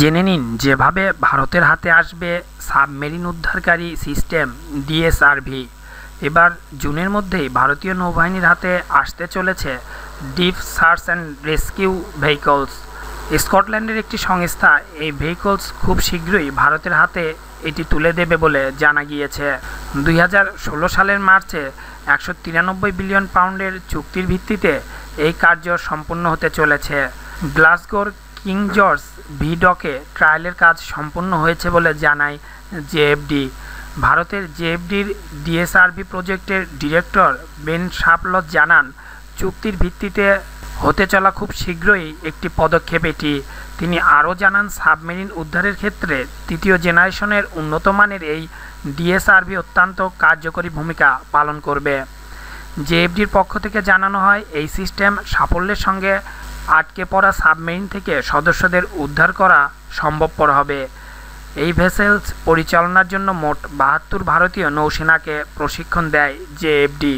জেনে নিন যেভাবে ভারতের হাতে আসবে সাবমেরিন উদ্ধারকারী সিস্টেম ডিএসআরভি এবার জুনের মধ্যেই ভারতীয় নৌবাহিনীর হাতে আসতে চলেছে deep search and rescue vehicles স্কটল্যান্ডের একটি সংস্থা এই ভেহিকলস খুব শীঘ্রই ভারতের হাতে এটি তুলে দেবে বলে জানা গিয়েছে দুই সালের মার্চে একশো বিলিয়ন পাউন্ডের চুক্তির ভিত্তিতে এই কার্য সম্পন্ন হতে চলেছে গ্লাসগোর কিং জর্জ ভিডকে ট্রায়ালের কাজ সম্পন্ন হয়েছে বলে জানায় জেএফডি ভারতের জেএফডির ডিএসআরবি প্রজেক্টের ডিরেক্টর বেন শাপলত জানান চুক্তির ভিত্তিতে হতে চলা খুব শীঘ্রই একটি পদক্ষেপ এটি তিনি আরও জানান সাবমেরিন উদ্ধারের ক্ষেত্রে তৃতীয় জেনারেশনের উন্নত মানের এই ডিএসআরবি অত্যন্ত কার্যকরী ভূমিকা পালন করবে জেএফডির পক্ষ থেকে জানানো হয় এই সিস্টেম সাফল্যের সঙ্গে আটকে পড়া সাবমেরিন থেকে সদস্যদের উদ্ধার করা সম্ভবপর হবে এই ভেসেলস পরিচালনার জন্য মোট বাহাত্তর ভারতীয় নৌসেনাকে প্রশিক্ষণ দেয় জেএফডি